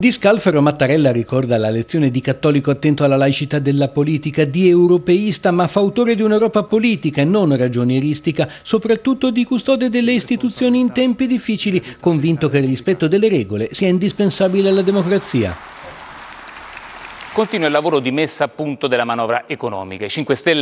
Di Scalfero Mattarella ricorda la lezione di cattolico attento alla laicità della politica, di europeista ma fautore di un'Europa politica e non ragionieristica, soprattutto di custode delle istituzioni in tempi difficili, convinto che il rispetto delle regole sia indispensabile alla democrazia. Continua il lavoro di messa a punto della manovra economica. 5 Stelle